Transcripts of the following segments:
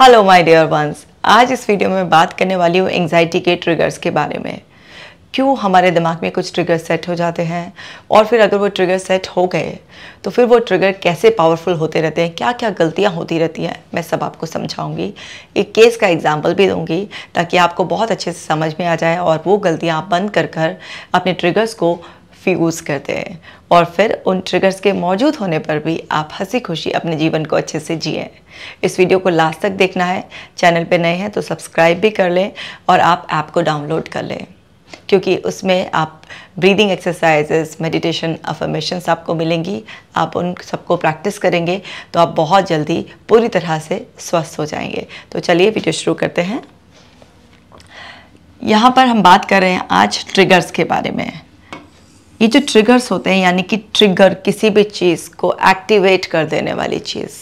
hello my dear ones आज इस video में बात करने वाली हूँ एंगजाइटी के ट्रिगर्स के बारे में क्यों हमारे दिमाग में कुछ ट्रिगर सेट हो जाते हैं और फिर अगर वो ट्रिगर सेट हो गए तो फिर वो ट्रिगर कैसे पावरफुल होते रहते हैं क्या क्या गलतियाँ होती रहती हैं मैं सब आपको समझाऊंगी एक केस का एग्जाम्पल भी दूंगी ताकि आपको बहुत अच्छे से समझ में आ जाए और वो गलतियाँ आप बंद कर कर अपने ट्रिगर्स को यूज़ करते हैं और फिर उन ट्रिगर्स के मौजूद होने पर भी आप हंसी खुशी अपने जीवन को अच्छे से जिए इस वीडियो को लास्ट तक देखना है चैनल पे नए हैं तो सब्सक्राइब भी कर लें और आप ऐप को डाउनलोड कर लें क्योंकि उसमें आप ब्रीदिंग एक्सरसाइजेस मेडिटेशन अफर्मेशंस आपको मिलेंगी आप उन सबको प्रैक्टिस करेंगे तो आप बहुत जल्दी पूरी तरह से स्वस्थ हो जाएंगे तो चलिए वीडियो शुरू करते हैं यहाँ पर हम बात कर रहे हैं आज ट्रिगर्स के बारे में ये जो ट्रिगर्स होते हैं यानी कि ट्रिगर किसी भी चीज़ को एक्टिवेट कर देने वाली चीज़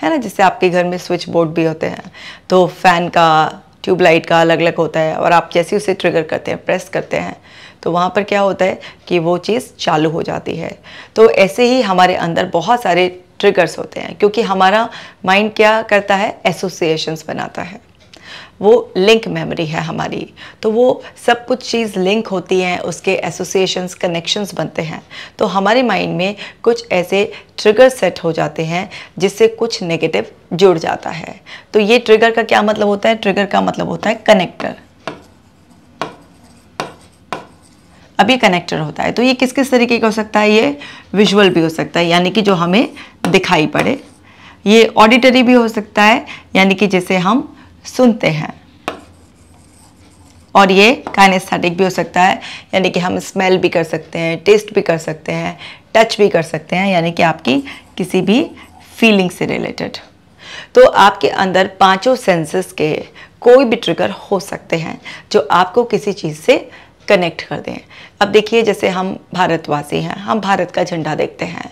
है ना जैसे आपके घर में स्विच बोर्ड भी होते हैं तो फ़ैन का ट्यूबलाइट का अलग अलग होता है और आप जैसे उसे ट्रिगर करते हैं प्रेस करते हैं तो वहाँ पर क्या होता है कि वो चीज़ चालू हो जाती है तो ऐसे ही हमारे अंदर बहुत सारे ट्रिगर्स होते हैं क्योंकि हमारा माइंड क्या करता है एसोसिएशंस बनाता है वो लिंक मेमोरी है हमारी तो वो सब कुछ चीज़ लिंक होती हैं उसके एसोसिएशंस कनेक्शंस बनते हैं तो हमारे माइंड में कुछ ऐसे ट्रिगर सेट हो जाते हैं जिससे कुछ नेगेटिव जुड़ जाता है तो ये ट्रिगर का क्या मतलब होता है ट्रिगर का मतलब होता है कनेक्टर अभी कनेक्टर होता है तो ये किस किस तरीके का हो सकता है ये विजुअल भी हो सकता है यानी कि जो हमें दिखाई पड़े ये ऑडिटरी भी हो सकता है यानी कि जैसे हम सुनते हैं और ये काइनेस्थेटिक भी हो सकता है यानी कि हम स्मेल भी कर सकते हैं टेस्ट भी कर सकते हैं टच भी कर सकते हैं यानी कि आपकी किसी भी फीलिंग से रिलेटेड तो आपके अंदर पांचों सेंसेस के कोई भी ट्रिगर हो सकते हैं जो आपको किसी चीज़ से कनेक्ट कर दें अब देखिए जैसे हम भारतवासी हैं हम भारत का झंडा देखते हैं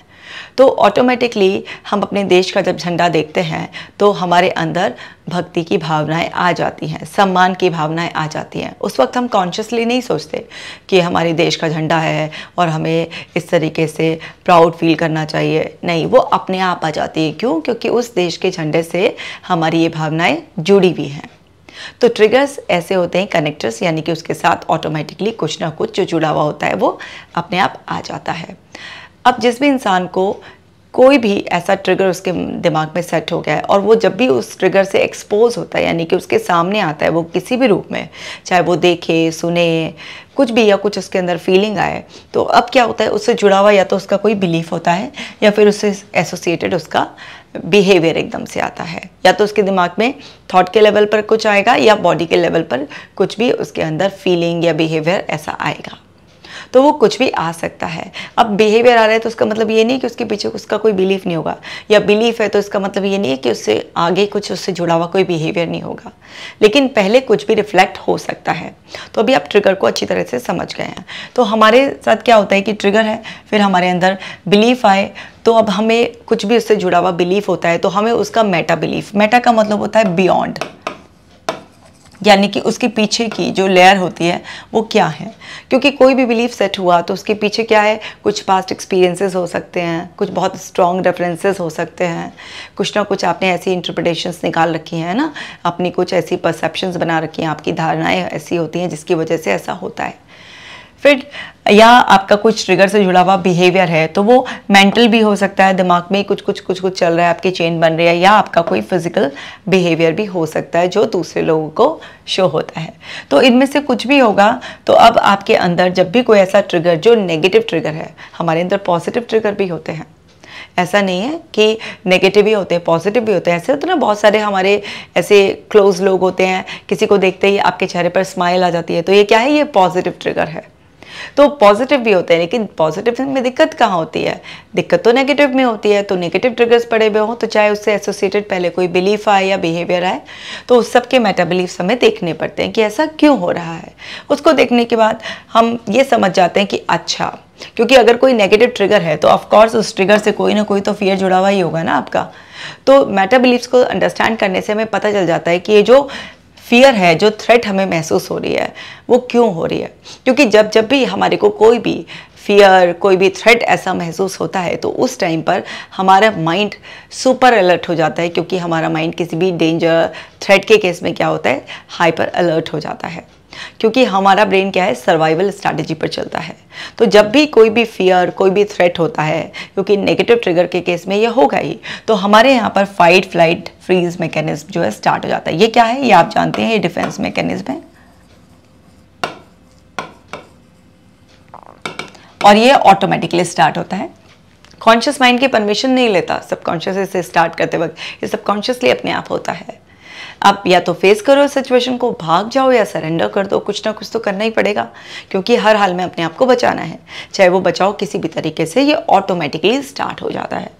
तो ऑटोमेटिकली हम अपने देश का जब झंडा देखते हैं तो हमारे अंदर भक्ति की भावनाएं आ जाती हैं सम्मान की भावनाएं आ जाती हैं उस वक्त हम कॉन्शियसली नहीं सोचते कि हमारे देश का झंडा है और हमें इस तरीके से प्राउड फील करना चाहिए नहीं वो अपने आप आ जाती है क्यों क्योंकि उस देश के झंडे से हमारी ये भावनाएँ जुड़ी हुई हैं तो ट्रिगर्स ऐसे होते हैं कनेक्टर्स यानी कि उसके साथ ऑटोमेटिकली कुछ ना कुछ जो जुड़ा हुआ होता है वो अपने आप आ जाता है अब जिस भी इंसान को कोई भी ऐसा ट्रिगर उसके दिमाग में सेट हो गया है और वो जब भी उस ट्रिगर से एक्सपोज होता है यानी कि उसके सामने आता है वो किसी भी रूप में चाहे वो देखे सुने कुछ भी या कुछ उसके अंदर फीलिंग आए तो अब क्या होता है उससे जुड़ा हुआ या तो उसका कोई बिलीफ होता है या फिर उससे एसोसिएटेड उसका बिहेवियर एकदम से आता है या तो उसके दिमाग में थॉट के लेवल पर कुछ आएगा या बॉडी के लेवल पर कुछ भी उसके अंदर फीलिंग या बिहेवियर ऐसा आएगा तो वो कुछ भी आ सकता है अब बिहेवियर आ रहा है तो उसका मतलब ये नहीं कि उसके पीछे उसका कोई बिलीफ नहीं होगा या बिलीफ है तो इसका मतलब ये नहीं है कि उससे आगे कुछ उससे जुड़ा हुआ कोई बिहेवियर नहीं होगा लेकिन पहले कुछ भी रिफ्लेक्ट हो सकता है तो अभी आप ट्रिगर को अच्छी तरह से समझ गए हैं तो हमारे साथ क्या होता है कि ट्रिगर है फिर हमारे अंदर बिलीफ आए तो अब हमें कुछ भी उससे जुड़ा हुआ बिलीफ होता है तो हमें उसका मेटा बिलीफ मेटा का मतलब होता है बियॉन्ड यानी कि उसके पीछे की जो लेयर होती है वो क्या है क्योंकि कोई भी बिलीफ सेट हुआ तो उसके पीछे क्या है कुछ पास्ट एक्सपीरियंसेस हो सकते हैं कुछ बहुत स्ट्रॉन्ग रेफरेंसेस हो सकते हैं कुछ ना कुछ आपने ऐसी इंटरप्रटेशन निकाल रखी हैं ना अपनी कुछ ऐसी परसेप्शंस बना रखी हैं आपकी धारणाएं ऐसी होती हैं जिसकी वजह से ऐसा होता है फिर या आपका कुछ ट्रिगर से जुड़ा हुआ बिहेवियर है तो वो मेंटल भी हो सकता है दिमाग में कुछ कुछ कुछ कुछ चल रहा है आपकी चेन बन रही है या आपका कोई फिजिकल बिहेवियर भी हो सकता है जो दूसरे लोगों को शो होता है तो इनमें से कुछ भी होगा तो अब आपके अंदर जब भी कोई ऐसा ट्रिगर जो नेगेटिव ट्रिगर है हमारे अंदर पॉजिटिव ट्रिगर भी होते हैं ऐसा नहीं है कि नेगेटिव भी होते हैं पॉजिटिव भी होते हैं ऐसे होते तो ना बहुत सारे हमारे ऐसे क्लोज लोग होते हैं किसी को देखते ही आपके चेहरे पर स्माइल आ जाती है तो ये क्या है ये पॉजिटिव ट्रिगर है तो पॉजिटिव भी होते हैं लेकिन पॉजिटिव में दिक्कत कहाँ होती है दिक्कत तो नेगेटिव में होती है तो नेगेटिव ट्रिगर्स पड़े हुए हों तो चाहे उससे एसोसिएटेड पहले कोई बिलीफ आए या बिहेवियर आए तो उस सबके के मेटाबिलीफ हमें देखने पड़ते हैं कि ऐसा क्यों हो रहा है उसको देखने के बाद हम ये समझ जाते हैं कि अच्छा क्योंकि अगर कोई नेगेटिव ट्रिगर है तो ऑफकोर्स उस ट्रिगर से कोई ना कोई तो फियर जुड़ा हुआ ही होगा ना आपका तो मेटा को अंडरस्टैंड करने से हमें पता चल जाता है कि ये जो फियर है जो थ्रेट हमें महसूस हो रही है वो क्यों हो रही है क्योंकि जब जब भी हमारे को कोई भी फियर कोई भी थ्रेट ऐसा महसूस होता है तो उस टाइम पर हमारा माइंड सुपर अलर्ट हो जाता है क्योंकि हमारा माइंड किसी भी डेंजर थ्रेट के केस में क्या होता है हाइपर अलर्ट हो जाता है क्योंकि हमारा ब्रेन क्या है सर्वाइवल स्ट्रैटेजी पर चलता है तो जब भी कोई भी फियर कोई भी थ्रेट होता है क्योंकि नेगेटिव ट्रिगर के केस में ये होगा ही तो हमारे यहाँ पर फाइट फ्लाइट फ्रीज मैकेनिज्म जो है स्टार्ट हो जाता है ये क्या है ये आप जानते हैं ये डिफेंस मैकेनिज्म है और ये ऑटोमेटिकली स्टार्ट होता है कॉन्शियस माइंड की परमिशन नहीं लेता सबकॉन्शियस इसे स्टार्ट करते वक्त ये सबकॉन्शियसली अपने आप होता है आप या तो फेस करो सिचुएशन को भाग जाओ या सरेंडर कर दो कुछ ना कुछ तो करना ही पड़ेगा क्योंकि हर हाल में अपने आप को बचाना है चाहे वो बचाओ किसी भी तरीके से ये ऑटोमेटिकली स्टार्ट हो जाता है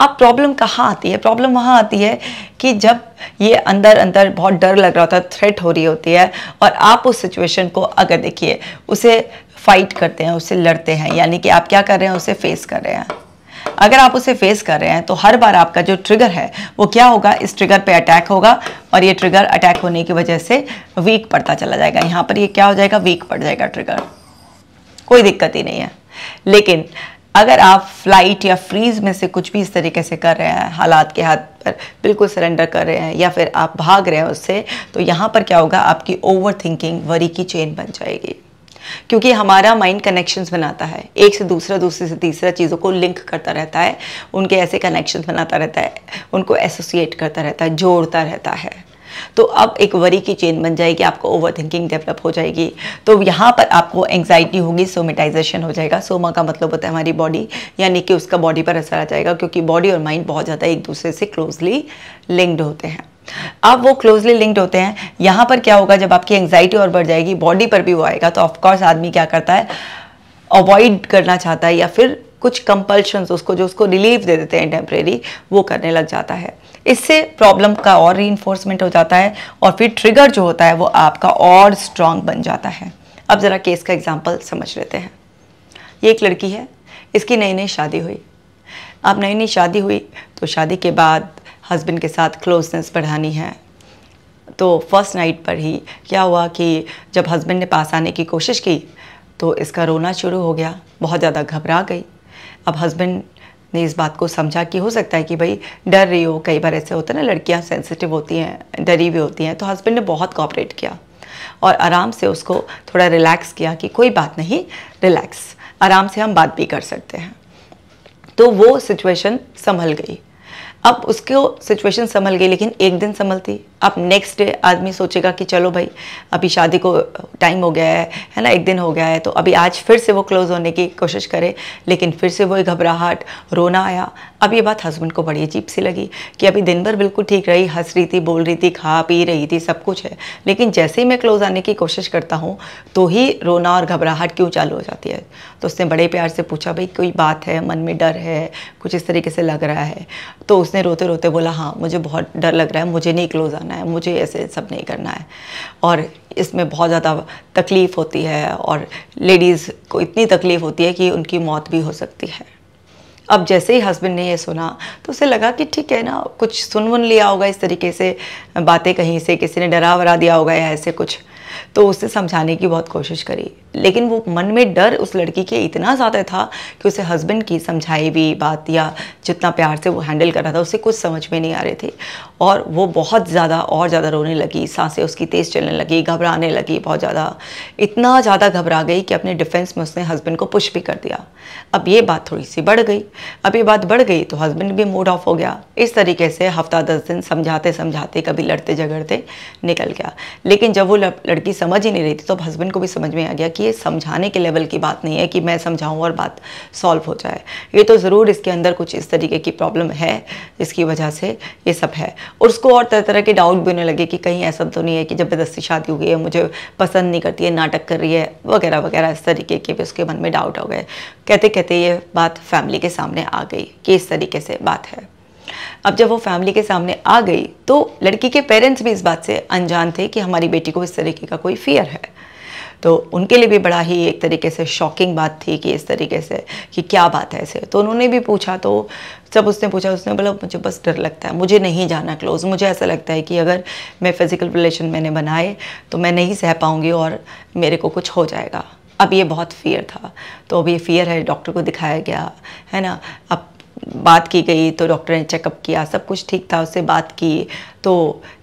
अब प्रॉब्लम कहाँ आती है प्रॉब्लम वहाँ आती है कि जब ये अंदर अंदर बहुत डर लग रहा होता है थ्रेट हो रही होती है और आप उस सिचुएशन को अगर देखिए उसे फाइट करते हैं उसे लड़ते हैं यानी कि आप क्या कर रहे हैं उसे फेस कर रहे हैं अगर आप उसे फेस कर रहे हैं तो हर बार आपका जो ट्रिगर है वो क्या होगा इस ट्रिगर पे अटैक होगा और ये ट्रिगर अटैक होने की वजह से वीक पड़ता चला जाएगा यहाँ पर ये क्या हो जाएगा वीक पड़ जाएगा ट्रिगर कोई दिक्कत ही नहीं है लेकिन अगर आप फ्लाइट या फ्रीज में से कुछ भी इस तरीके से कर रहे हैं हालात के हाथ पर बिल्कुल सरेंडर कर रहे हैं या फिर आप भाग रहे हैं उससे तो यहाँ पर क्या होगा आपकी ओवर थिंकिंग वरी की चेन बन जाएगी क्योंकि हमारा माइंड कनेक्शंस बनाता है एक से दूसरा दूसरे से तीसरा चीज़ों को लिंक करता रहता है उनके ऐसे कनेक्शंस बनाता रहता है उनको एसोसिएट करता रहता है जोड़ता रहता है तो अब एक वरी की चेन बन जाएगी आपको ओवर थिंकिंग डेवलप हो जाएगी तो यहाँ पर आपको एंगजाइटी होगी सोमेटाइजेशन हो जाएगा सोमा का मतलब होता है हमारी बॉडी यानी कि उसका बॉडी पर असर आ जाएगा क्योंकि बॉडी और माइंड बहुत ज़्यादा एक दूसरे से क्लोजली लिंक्ड होते हैं अब वो क्लोजली लिंक्ड होते हैं यहाँ पर क्या होगा जब आपकी एंग्जाइटी और बढ़ जाएगी बॉडी पर भी वो आएगा तो ऑफकोर्स आदमी क्या करता है अवॉइड करना चाहता है या फिर कुछ कंपल्शन उसको जो उसको रिलीफ दे देते हैं टेम्परेरी वो करने लग जाता है इससे प्रॉब्लम का और री हो जाता है और फिर ट्रिगर जो होता है वो आपका और स्ट्रांग बन जाता है अब ज़रा केस का एग्जाम्पल समझ लेते हैं ये एक लड़की है इसकी नई नई शादी हुई अब नई नई शादी हुई तो शादी के बाद हस्बैंड के साथ क्लोजनेस बढ़ानी है तो फर्स्ट नाइट पर ही क्या हुआ कि जब हस्बैंड ने पास आने की कोशिश की तो इसका रोना शुरू हो गया बहुत ज़्यादा घबरा गई अब हस्बैंड ने इस बात को समझा कि हो सकता है कि भाई डर रही हो कई बार ऐसे होता है ना लड़कियाँ सेंसिटिव होती हैं डरी हुई होती हैं तो हस्बैंड ने बहुत कॉपरेट किया और आराम से उसको थोड़ा रिलैक्स किया कि कोई बात नहीं रिलैक्स आराम से हम बात भी कर सकते हैं तो वो सिचुएशन संभल गई अब उसको सिचुएशन संभल गई लेकिन एक दिन संभलती अब नेक्स्ट डे आदमी सोचेगा कि चलो भाई अभी शादी को टाइम हो गया है है ना एक दिन हो गया है तो अभी आज फिर से वो क्लोज़ होने की कोशिश करे लेकिन फिर से वही घबराहट रोना आया अब ये बात हस्बैंड को बड़ी अजीब सी लगी कि अभी दिन भर बिल्कुल ठीक रही हंस रही थी बोल रही थी खा पी रही थी सब कुछ है लेकिन जैसे ही मैं क्लोज़ आने की कोशिश करता हूँ तो ही रोना और घबराहट क्यों चालू हो जाती है तो उसने बड़े प्यार से पूछा भाई कोई बात है मन में डर है कुछ इस तरीके से लग रहा है तो उसने रोते रोते बोला हाँ मुझे बहुत डर लग रहा है मुझे नहीं क्लोज़ आना करना है मुझे ऐसे सब नहीं करना है और इसमें बहुत ज़्यादा तकलीफ़ होती है और लेडीज़ को इतनी तकलीफ़ होती है कि उनकी मौत भी हो सकती है अब जैसे ही हस्बैंड ने ये सुना तो उसे लगा कि ठीक है ना कुछ सुन वन लिया होगा इस तरीके से बातें कहीं से किसी ने डरा वरा दिया होगा या ऐसे कुछ तो उसे समझाने की बहुत कोशिश करी लेकिन वो मन में डर उस लड़की के इतना ज़्यादा था कि उसे हस्बैंड की समझाई हुई बात या जितना प्यार से वो हैंडल कर रहा था उसे कुछ समझ में नहीं आ रहे थे और वो बहुत ज़्यादा और ज़्यादा रोने लगी सांसें उसकी तेज़ चलने लगी घबराने लगी बहुत ज़्यादा इतना ज़्यादा घबरा गई कि अपने डिफेंस में उसने हस्बैंड को पुश भी कर दिया अब ये बात थोड़ी सी बढ़ गई अब ये बात बढ़ गई तो हस्बैंड भी मूड ऑफ हो गया इस तरीके से हफ्ता दस दिन समझाते समझाते कभी लड़ते झगड़ते निकल गया लेकिन जब वो लड़की समझ ही नहीं रही थी तो अब हस्बैंड को भी समझ में आ गया कि ये समझाने के लेवल की बात नहीं है कि मैं समझाऊं और बात सॉल्व हो जाए ये तो ज़रूर इसके अंदर कुछ इस तरीके की प्रॉब्लम है जिसकी वजह से ये सब है और उसको और तरह तरह के डाउट भी होने लगे कि कहीं ऐसा तो नहीं है कि ज़बरदस्ती शादी हो गई है मुझे पसंद नहीं करती है नाटक कर रही है वगैरह वगैरह इस तरीके के भी उसके मन में डाउट हो गए कहते कहते ये बात फैमिली के सामने आ गई कि इस तरीके से बात है अब जब वो फैमिली के सामने आ गई तो लड़की के पेरेंट्स भी इस बात से अनजान थे कि हमारी बेटी को इस तरीके का कोई फियर है तो उनके लिए भी बड़ा ही एक तरीके से शॉकिंग बात थी कि इस तरीके से कि क्या बात है ऐसे तो उन्होंने भी पूछा तो जब उसने पूछा उसने बोला मुझे बस डर लगता है मुझे नहीं जाना क्लोज मुझे ऐसा लगता है कि अगर मैं फ़िज़िकल रिलेशन मैंने बनाए तो मैं नहीं सह पाऊँगी और मेरे को कुछ हो जाएगा अब ये बहुत फियर था तो अब ये फियर है डॉक्टर को दिखाया गया है ना अब बात की गई तो डॉक्टर ने चेकअप किया सब कुछ ठीक था उससे बात की तो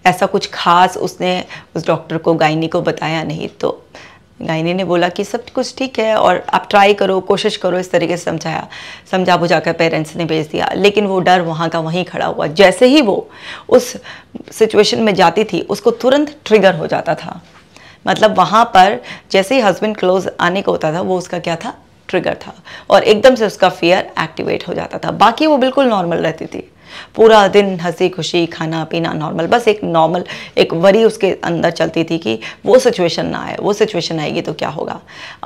ऐसा कुछ खास उसने उस डॉक्टर को गायनी को बताया नहीं तो गायनी ने बोला कि सब कुछ ठीक है और आप ट्राई करो कोशिश करो इस तरीके से समझाया समझा बुझा कर पेरेंट्स ने भेज दिया लेकिन वो डर वहाँ का वहीं खड़ा हुआ जैसे ही वो उस सिचुएशन में जाती थी उसको तुरंत ट्रिगर हो जाता था मतलब वहाँ पर जैसे ही हस्बैंड क्लोज आने को होता था वो उसका क्या था ट्रिगर था और एकदम से उसका फियर एक्टिवेट हो जाता था बाकी वो बिल्कुल नॉर्मल रहती थी पूरा दिन हंसी खुशी खाना पीना नॉर्मल बस एक नॉर्मल एक वरी उसके अंदर चलती थी कि वो सिचुएशन ना आए वो सिचुएशन आएगी तो क्या होगा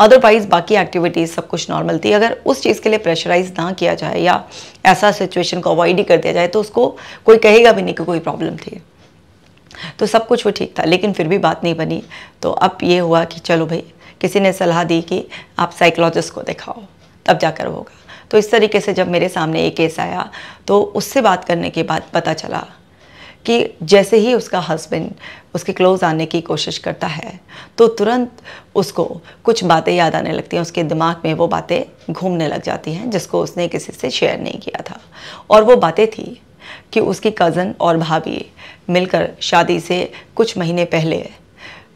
अदरवाइज़ बाकी एक्टिविटीज़ सब कुछ नॉर्मल थी अगर उस चीज़ के लिए प्रेशराइज ना किया जाए या ऐसा सिचुएशन को अवॉइड ही कर दिया जाए तो उसको कोई कहेगा भी नहीं कि कोई प्रॉब्लम थी तो सब कुछ वो ठीक था लेकिन फिर भी बात नहीं बनी तो अब ये हुआ कि चलो भाई किसी ने सलाह दी कि आप साइकोलॉजिस्ट को दिखाओ तब जाकर होगा तो इस तरीके से जब मेरे सामने ये केस आया तो उससे बात करने के बाद पता चला कि जैसे ही उसका हस्बैंड उसके क्लोज आने की कोशिश करता है तो तुरंत उसको कुछ बातें याद आने लगती हैं उसके दिमाग में वो बातें घूमने लग जाती हैं जिसको उसने किसी से शेयर नहीं किया था और वो बातें थी कि उसकी कज़न और भाभी मिलकर शादी से कुछ महीने पहले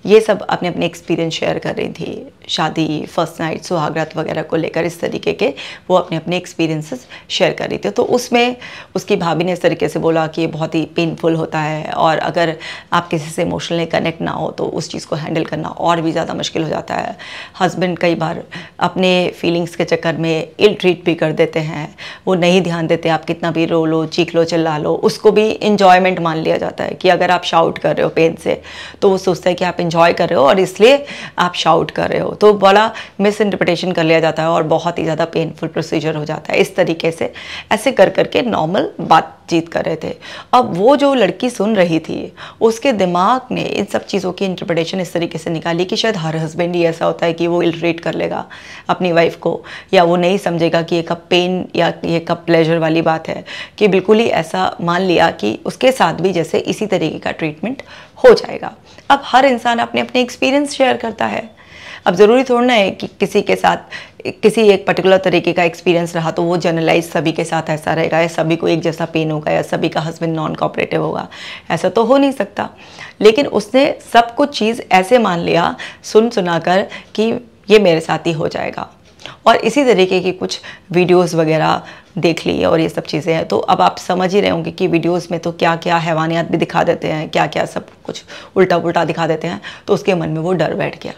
ये सब अपने अपने एक्सपीरियंस शेयर कर रही थी शादी फर्स्ट नाइट सुहागरात वगैरह को लेकर इस तरीके के वो अपने अपने एक्सपीरियंसेस शेयर कर रही थी तो उसमें उसकी भाभी ने इस तरीके से बोला कि ये बहुत ही पेनफुल होता है और अगर आप किसी से इमोशनली कनेक्ट ना हो तो उस चीज़ को हैंडल करना और भी ज़्यादा मुश्किल हो जाता है हस्बैंड कई बार अपने फीलिंग्स के चक्कर में इल ट्रीट भी कर देते हैं वो नहीं ध्यान देते आप कितना भी रो लो चीख लो चिल्ला लो उसको भी इंजॉयमेंट मान लिया जाता है कि अगर आप शाउट कर रहे हो पेन से तो वो सोचता है कि आप इन्जॉय कर रहे हो और इसलिए आप शाउट कर रहे हो तो बड़ा मिस इंटरप्रिटेशन कर लिया जाता है और बहुत ही ज़्यादा पेनफुल प्रोसीजर हो जाता है इस तरीके से ऐसे कर करके नॉर्मल बातचीत कर रहे थे अब वो जो लड़की सुन रही थी उसके दिमाग ने इन सब चीज़ों की इंटरप्रटेशन इस तरीके से निकाली कि शायद हर हस्बैंड ही ऐसा होता है कि वो इल्ट्रेट कर लेगा अपनी वाइफ को या वो नहीं समझेगा कि ये कब पेन या ये कब प्लेजर वाली बात है कि बिल्कुल ही ऐसा मान लिया कि उसके साथ भी जैसे इसी तरीके का ट्रीटमेंट हो जाएगा अब हर इंसान अपने अपने एक्सपीरियंस शेयर करता है अब ज़रूरी थोड़ा ना है कि किसी के साथ किसी एक पर्टिकुलर तरीके का एक्सपीरियंस रहा तो वो जनरलाइज सभी के साथ ऐसा रहेगा या सभी को एक जैसा पेन होगा या सभी का हस्बैंड नॉन कॉपरेटिव होगा ऐसा तो हो नहीं सकता लेकिन उसने सब कुछ चीज़ ऐसे मान लिया सुन सुनाकर कि ये मेरे साथ ही हो जाएगा और इसी तरीके की कुछ वीडियोस वगैरह देख ली और ये सब चीज़ें हैं तो अब आप समझ ही रहे होंगे कि वीडियोस में तो क्या क्या हैवानियात भी दिखा देते हैं क्या क्या सब कुछ उल्टा पुल्टा दिखा देते हैं तो उसके मन में वो डर बैठ गया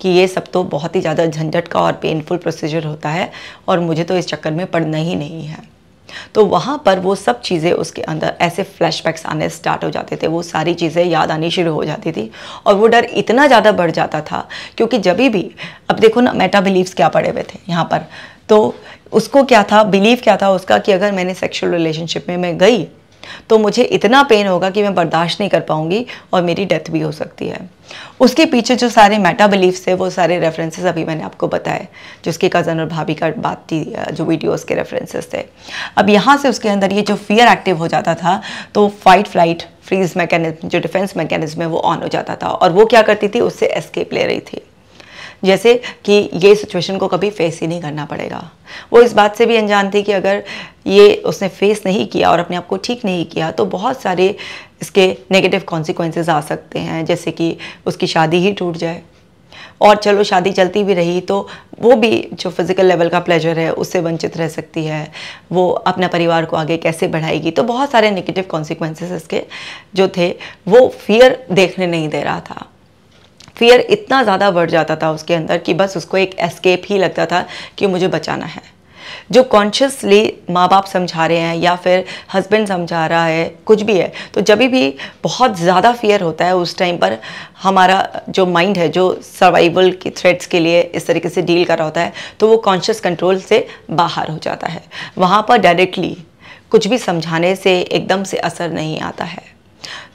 कि ये सब तो बहुत ही ज़्यादा झंझट का और पेनफुल प्रोसीजर होता है और मुझे तो इस चक्कर में पढ़ना ही नहीं है तो वहाँ पर वो सब चीज़ें उसके अंदर ऐसे फ्लैशबैक्स आने स्टार्ट हो जाते थे वो सारी चीज़ें याद आनी शुरू हो जाती थी और वो डर इतना ज़्यादा बढ़ जाता था क्योंकि जब भी अब देखो ना मेटा बिलीव्स क्या पड़े हुए थे यहाँ पर तो उसको क्या था बिलीव क्या था उसका कि अगर मैंने सेक्सुअल रिलेशनशिप में मैं गई तो मुझे इतना पेन होगा कि मैं बर्दाश्त नहीं कर पाऊंगी और मेरी डेथ भी हो सकती है उसके पीछे जो सारे मेटा बिलीफ्स थे वो सारे रेफरेंसेस अभी मैंने आपको बताए जो उसके कज़न और भाभी का बात थी जो वीडियोस के रेफरेंसेस थे अब यहाँ से उसके अंदर ये जो फियर एक्टिव हो जाता था तो फाइट फ्लाइट फ्रीज मैकेनिज्म जो डिफेंस मैकेनिज्म है वो ऑन हो जाता था और वो क्या करती थी उससे एस्केप ले रही थी जैसे कि ये सिचुएशन को कभी फेस ही नहीं करना पड़ेगा वो इस बात से भी अनजान थी कि अगर ये उसने फेस नहीं किया और अपने आप को ठीक नहीं किया तो बहुत सारे इसके नेगेटिव कॉन्सिक्वेंसेज आ सकते हैं जैसे कि उसकी शादी ही टूट जाए और चलो शादी चलती भी रही तो वो भी जो फिज़िकल लेवल का प्लेजर है उससे वंचित रह सकती है वो अपना परिवार को आगे कैसे बढ़ाएगी तो बहुत सारे नेगेटिव कॉन्सिक्वेंसेस इसके जो थे वो फियर देखने नहीं दे रहा था फियर इतना ज़्यादा बढ़ जाता था उसके अंदर कि बस उसको एक एस्केप ही लगता था कि मुझे बचाना है जो कॉन्शियसली माँ बाप समझा रहे हैं या फिर हस्बैंड समझा रहा है कुछ भी है तो जब भी बहुत ज़्यादा फियर होता है उस टाइम पर हमारा जो माइंड है जो सर्वाइवल की थ्रेट्स के लिए इस तरीके से डील कर रहा होता है तो वो कॉन्शियस कंट्रोल से बाहर हो जाता है वहाँ पर डायरेक्टली कुछ भी समझाने से एकदम से असर नहीं आता है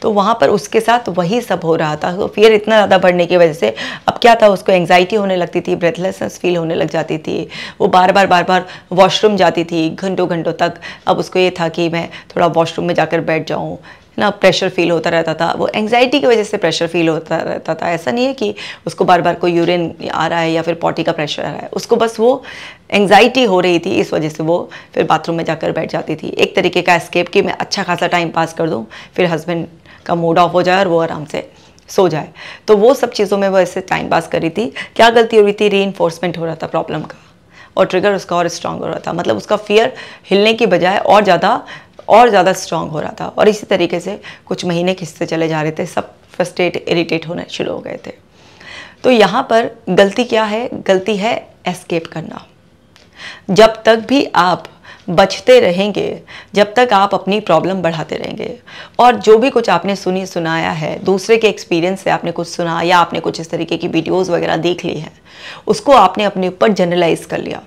तो वहाँ पर उसके साथ वही सब हो रहा था तो फियर इतना ज़्यादा बढ़ने की वजह से अब क्या था उसको एंगजाइटी होने लगती थी ब्रेथलेसनेस फील होने लग जाती थी वो बार बार बार बार वॉशरूम जाती थी घंटों घंटों तक अब उसको ये था कि मैं थोड़ा वॉशरूम में जाकर बैठ जाऊँ ना प्रेशर फील होता रहता था वो एंगजाइटी की वजह से प्रेशर फील होता रहता था ऐसा नहीं है कि उसको बार बार कोई यूरिन आ रहा है या फिर पॉटी का प्रेशर आ रहा है उसको बस वो एंगजाइटी हो रही थी इस वजह से वो फिर बाथरूम में जाकर बैठ जाती थी एक तरीके का एस्केप कि मैं अच्छा खासा टाइम पास कर दूँ फिर हस्बैंड का मूड ऑफ हो जाए और वो आराम से सो जाए तो वो सब चीज़ों में वो ऐसे टाइम पास कर रही थी क्या गलती हो रही थी री हो रहा था प्रॉब्लम का और ट्रिगर उसका और स्ट्रांग हो रहा था मतलब उसका फियर हिलने की बजाय और ज़्यादा और ज़्यादा स्ट्रांग हो रहा था और इसी तरीके से कुछ महीने खिस्से चले जा रहे थे सब फर्स्टेट इरीटेट होने शुरू हो गए थे तो यहाँ पर गलती क्या है गलती है एस्केप करना जब तक भी आप बचते रहेंगे जब तक आप अपनी प्रॉब्लम बढ़ाते रहेंगे और जो भी कुछ आपने सुनी सुनाया है दूसरे के एक्सपीरियंस से आपने कुछ सुना या आपने कुछ इस तरीके की वीडियोस वगैरह देख ली है उसको आपने अपने ऊपर जनरलाइज कर लिया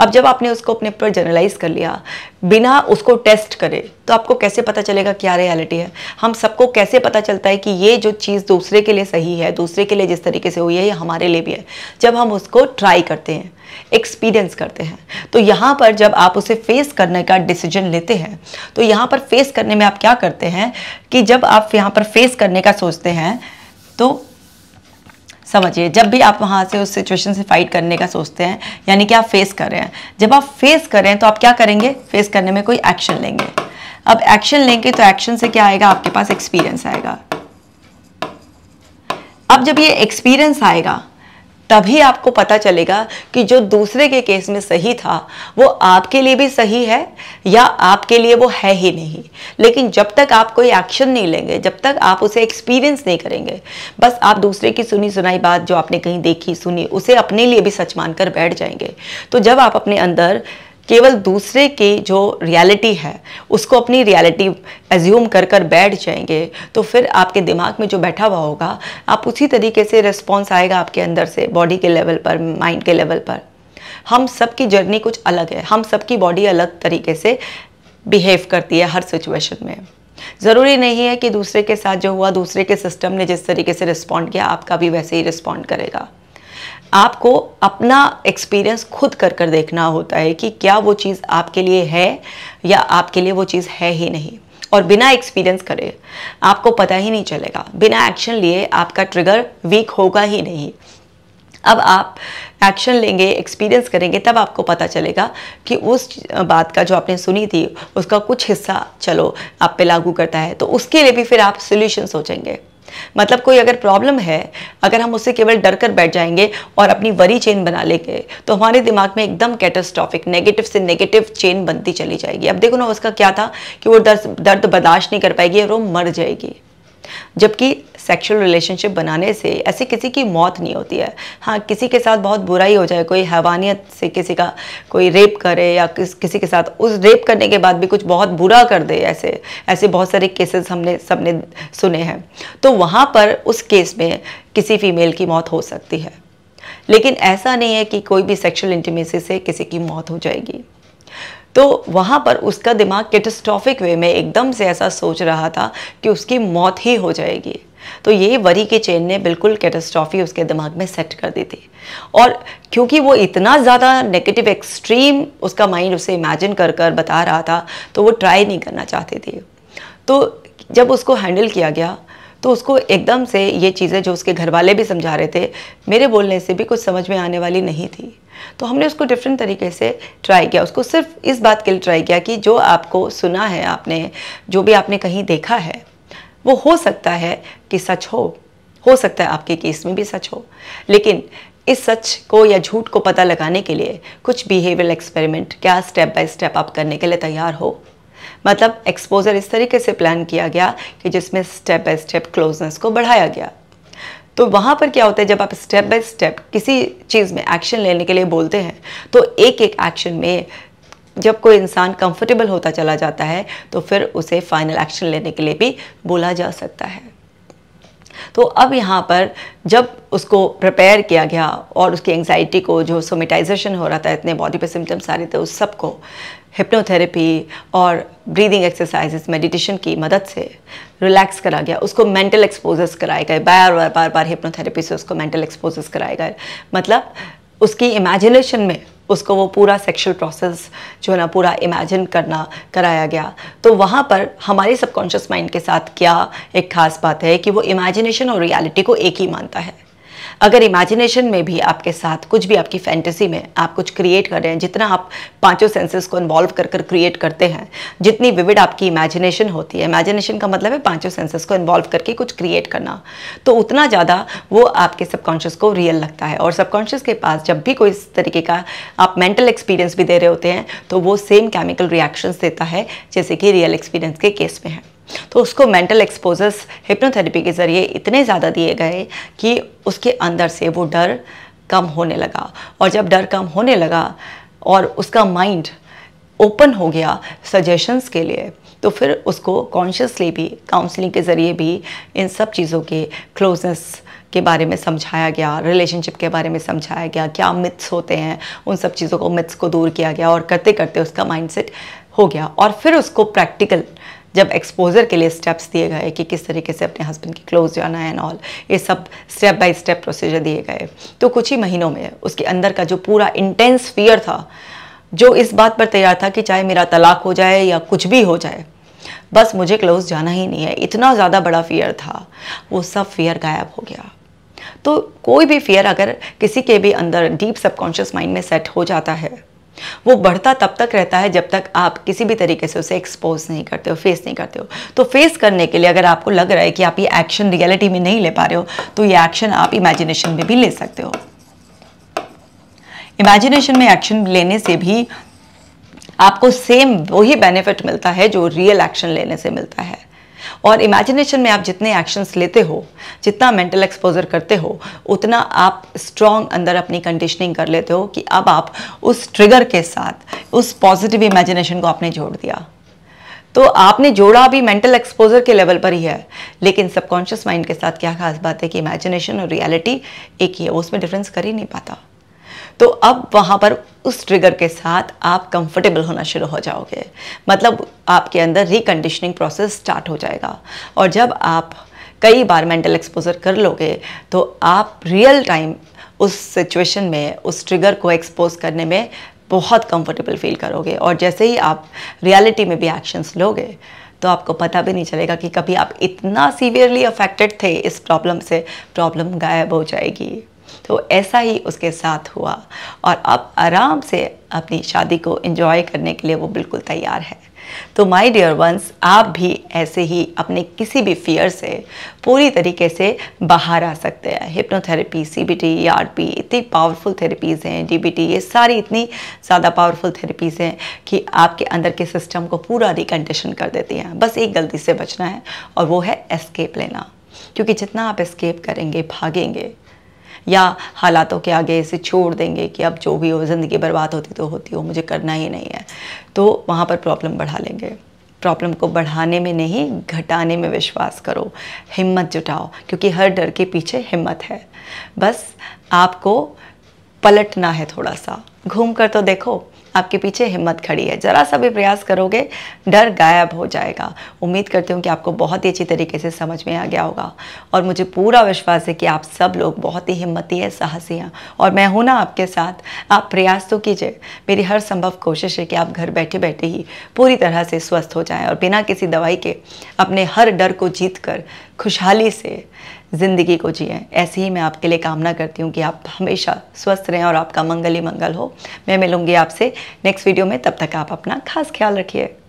अब जब आपने उसको अपने ऊपर जर्नलाइज कर लिया बिना उसको टेस्ट करे तो आपको कैसे पता चलेगा क्या रियलिटी है हम सबको कैसे पता चलता है कि ये जो चीज़ दूसरे के लिए सही है दूसरे के लिए जिस तरीके से हुई है ये हमारे लिए भी है जब हम उसको ट्राई करते हैं एक्सपीरियंस करते हैं तो यहाँ पर जब आप उसे फेस करने का डिसीजन लेते हैं तो यहाँ पर फेस करने में आप क्या करते हैं कि जब आप यहाँ पर फेस करने का सोचते हैं तो समझिए जब भी आप वहाँ से उस सिचुएशन से फाइट करने का सोचते हैं यानी कि आप फेस कर रहे हैं जब आप फेस कर रहे हैं तो आप क्या करेंगे फेस करने में कोई एक्शन लेंगे अब एक्शन लेंगे तो एक्शन से क्या आएगा आपके पास एक्सपीरियंस आएगा अब जब ये एक्सपीरियंस आएगा तभी आपको पता चलेगा कि जो दूसरे के केस में सही था वो आपके लिए भी सही है या आपके लिए वो है ही नहीं लेकिन जब तक आप कोई एक्शन नहीं लेंगे जब तक आप उसे एक्सपीरियंस नहीं करेंगे बस आप दूसरे की सुनी सुनाई बात जो आपने कहीं देखी सुनी उसे अपने लिए भी सच मानकर बैठ जाएंगे तो जब आप अपने अंदर केवल दूसरे की जो रियलिटी है उसको अपनी रियलिटी एज्यूम कर कर बैठ जाएंगे तो फिर आपके दिमाग में जो बैठा हुआ होगा आप उसी तरीके से रिस्पॉन्स आएगा आपके अंदर से बॉडी के लेवल पर माइंड के लेवल पर हम सब की जर्नी कुछ अलग है हम सब की बॉडी अलग तरीके से बिहेव करती है हर सिचुएशन में ज़रूरी नहीं है कि दूसरे के साथ जो हुआ दूसरे के सिस्टम ने जिस तरीके से रिस्पॉन्ड किया आपका भी वैसे ही रिस्पॉन्ड करेगा आपको अपना एक्सपीरियंस खुद कर कर देखना होता है कि क्या वो चीज़ आपके लिए है या आपके लिए वो चीज़ है ही नहीं और बिना एक्सपीरियंस करे आपको पता ही नहीं चलेगा बिना एक्शन लिए आपका ट्रिगर वीक होगा ही नहीं अब आप एक्शन लेंगे एक्सपीरियंस करेंगे तब आपको पता चलेगा कि उस बात का जो आपने सुनी थी उसका कुछ हिस्सा चलो आप पे लागू करता है तो उसके लिए भी फिर आप सोल्यूशन सोचेंगे मतलब कोई अगर प्रॉब्लम है अगर हम उससे केवल डर कर बैठ जाएंगे और अपनी वरी चेन बना लेंगे तो हमारे दिमाग में एकदम कैटास्ट्रॉफिक नेगेटिव से नेगेटिव चेन बनती चली जाएगी अब देखो ना उसका क्या था कि वो दर्द दर्द बर्दाश्त नहीं कर पाएगी और वो मर जाएगी जबकि सेक्शुअल रिलेशनशिप बनाने से ऐसे किसी की मौत नहीं होती है हाँ किसी के साथ बहुत ही हो जाए कोई हैवानियत से किसी का कोई रेप करे या किस किसी के साथ उस रेप करने के बाद भी कुछ बहुत बुरा कर दे ऐसे ऐसे बहुत सारे केसेस हमने सबने सुने हैं तो वहाँ पर उस केस में किसी फीमेल की मौत हो सकती है लेकिन ऐसा नहीं है कि कोई भी सेक्शुअल इंटीमेसी से किसी की मौत हो जाएगी तो वहाँ पर उसका दिमाग कैटस्ट्रॉफिक वे में एकदम से ऐसा सोच रहा था कि उसकी मौत ही हो जाएगी तो ये वरी के चेन ने बिल्कुल कैटस्ट्रॉफी उसके दिमाग में सेट कर दी थी और क्योंकि वो इतना ज़्यादा नेगेटिव एक्सट्रीम उसका माइंड उसे इमेजिन कर कर बता रहा था तो वो ट्राई नहीं करना चाहती थी तो जब उसको हैंडल किया गया तो उसको एकदम से ये चीज़ें जो उसके घर वाले भी समझा रहे थे मेरे बोलने से भी कुछ समझ में आने वाली नहीं थी तो हमने उसको डिफरेंट तरीके से ट्राई किया उसको सिर्फ इस बात के लिए ट्राई किया कि जो आपको सुना है आपने जो भी आपने कहीं देखा है वो हो सकता है कि सच हो हो सकता है आपके केस में भी सच हो लेकिन इस सच को या झूठ को पता लगाने के लिए कुछ बिहेवियर एक्सपेरिमेंट क्या स्टेप बाय स्टेप आप करने के लिए तैयार हो मतलब एक्सपोजर इस तरीके से प्लान किया गया कि जिसमें स्टेप बाय स्टेप क्लोजनेस को बढ़ाया गया तो वहाँ पर क्या होता है जब आप स्टेप बाय स्टेप किसी चीज़ में एक्शन लेने के लिए बोलते हैं तो एक एक एक्शन में जब कोई इंसान कंफर्टेबल होता चला जाता है तो फिर उसे फाइनल एक्शन लेने के लिए भी बोला जा सकता है तो अब यहाँ पर जब उसको प्रिपेयर किया गया और उसकी एंगजाइटी को जो सोमेटाइजेशन हो रहा था इतने बॉडी पे सिम्टम्स आ रहे थे उस सबको हिप्नोथेरेपी और ब्रीदिंग एक्सरसाइजेस मेडिटेशन की मदद से रिलैक्स करा गया उसको मेंटल एक्सपोजर्स कराए गए बार बार बार बार हिप्नोथेरेपी से उसको मेंटल एक्सपोजर्स कराए गए मतलब उसकी इमेजिनेशन में उसको वो पूरा सेक्शुअल प्रोसेस जो है ना पूरा इमेजिन करना कराया गया तो वहाँ पर हमारे सबकॉन्शियस माइंड के साथ क्या एक खास बात है कि वो इमेजिनेशन और रियलिटी को एक ही मानता है अगर इमेजिनेशन में भी आपके साथ कुछ भी आपकी फैंटेसी में आप कुछ क्रिएट कर रहे हैं जितना आप पांचों सेंसेस को इन्वॉल्व कर कर क्रिएट करते हैं जितनी विविड आपकी इमेजिनेशन होती है इमेजिनेशन का मतलब है पांचों सेंसेस को इन्वॉल्व करके कुछ क्रिएट करना तो उतना ज़्यादा वो आपके सबकॉन्शियस को रियल लगता है और सबकॉन्शियस के पास जब भी कोई इस तरीके का आप मेंटल एक्सपीरियंस भी दे रहे होते हैं तो वो सेम केमिकल रिएक्शंस देता है जैसे कि रियल एक्सपीरियंस के केस में है तो उसको मेंटल एक्सपोजर्स हिप्नोथेरेपी के ज़रिए इतने ज़्यादा दिए गए कि उसके अंदर से वो डर कम होने लगा और जब डर कम होने लगा और उसका माइंड ओपन हो गया सजेशंस के लिए तो फिर उसको कॉन्शियसली भी काउंसलिंग के ज़रिए भी इन सब चीज़ों के क्लोजनेस के बारे में समझाया गया रिलेशनशिप के बारे में समझाया गया क्या मिथ्स होते हैं उन सब चीज़ों को मिथ्स को दूर किया गया और करते करते उसका माइंडसेट हो गया और फिर उसको प्रैक्टिकल जब एक्सपोजर के लिए स्टेप्स दिए गए कि किस तरीके से अपने हस्बैंड के क्लोज जाना है एंड ऑल ये सब स्टेप बाय स्टेप प्रोसीजर दिए गए तो कुछ ही महीनों में उसके अंदर का जो पूरा इंटेंस फियर था जो इस बात पर तैयार था कि चाहे मेरा तलाक हो जाए या कुछ भी हो जाए बस मुझे क्लोज जाना ही नहीं है इतना ज़्यादा बड़ा फियर था वो सब फियर गायब हो गया तो कोई भी फियर अगर किसी के भी अंदर डीप सबकॉन्शियस माइंड में सेट हो जाता है वो बढ़ता तब तक रहता है जब तक आप किसी भी तरीके से उसे एक्सपोज नहीं करते हो फेस नहीं करते हो तो फेस करने के लिए अगर आपको लग रहा है कि आप ये एक्शन रियलिटी में नहीं ले पा रहे हो तो ये एक्शन आप इमेजिनेशन में भी ले सकते हो इमेजिनेशन में एक्शन लेने से भी आपको सेम वही बेनिफिट मिलता है जो रियल एक्शन लेने से मिलता है और इमेजिनेशन में आप जितने एक्शंस लेते हो जितना मेंटल एक्सपोजर करते हो उतना आप स्ट्रांग अंदर अपनी कंडीशनिंग कर लेते हो कि अब आप उस ट्रिगर के साथ उस पॉजिटिव इमेजिनेशन को आपने जोड़ दिया तो आपने जोड़ा भी मेंटल एक्सपोजर के लेवल पर ही है लेकिन सबकॉन्शियस माइंड के साथ क्या खास बात है कि इमेजिनेशन और रियलिटी एक ही है उसमें डिफरेंस कर ही नहीं पाता तो अब वहाँ पर उस ट्रिगर के साथ आप कंफर्टेबल होना शुरू हो जाओगे मतलब आपके अंदर रिकंडीशनिंग प्रोसेस स्टार्ट हो जाएगा और जब आप कई बार मेंटल एक्सपोजर कर लोगे तो आप रियल टाइम उस सिचुएशन में उस ट्रिगर को एक्सपोज करने में बहुत कंफर्टेबल फील करोगे और जैसे ही आप रियलिटी में भी एक्शंस लोगे तो आपको पता भी नहीं चलेगा कि कभी आप इतना सीवियरली अफेक्टेड थे इस प्रॉब्लम से प्रॉब्लम गायब हो जाएगी तो ऐसा ही उसके साथ हुआ और अब आराम से अपनी शादी को इंजॉय करने के लिए वो बिल्कुल तैयार है तो माय डियर वंस आप भी ऐसे ही अपने किसी भी फियर से पूरी तरीके से बाहर आ सकते हैं हिप्नोथेरेपी सीबीटी ईआरपी इतनी पावरफुल थेरेपीज़ हैं डीबीटी ये सारी इतनी ज़्यादा पावरफुल थेरेपीज़ हैं कि आपके अंदर के सिस्टम को पूरा रिकंडीशन कर देती हैं बस एक गलती से बचना है और वो है एस्केप लेना क्योंकि जितना आप एस्केप करेंगे भागेंगे या हालातों के आगे इसे छोड़ देंगे कि अब जो भी हो ज़िंदगी बर्बाद होती तो होती हो मुझे करना ही नहीं है तो वहाँ पर प्रॉब्लम बढ़ा लेंगे प्रॉब्लम को बढ़ाने में नहीं घटाने में विश्वास करो हिम्मत जुटाओ क्योंकि हर डर के पीछे हिम्मत है बस आपको पलटना है थोड़ा सा घूम कर तो देखो आपके पीछे हिम्मत खड़ी है ज़रा सा भी प्रयास करोगे डर गायब हो जाएगा उम्मीद करती हूँ कि आपको बहुत ही अच्छी तरीके से समझ में आ गया होगा और मुझे पूरा विश्वास है कि आप सब लोग बहुत ही हिम्मती है साहसी हैं और मैं हूँ ना आपके साथ आप प्रयास तो कीजिए मेरी हर संभव कोशिश है कि आप घर बैठे बैठे ही पूरी तरह से स्वस्थ हो जाएँ और बिना किसी दवाई के अपने हर डर को जीत कर खुशहाली से ज़िंदगी को जिए ऐसे ही मैं आपके लिए कामना करती हूँ कि आप हमेशा स्वस्थ रहें और आपका मंगल ही मंगल हो मैं मिलूँगी आपसे नेक्स्ट वीडियो में तब तक आप अपना खास ख्याल रखिए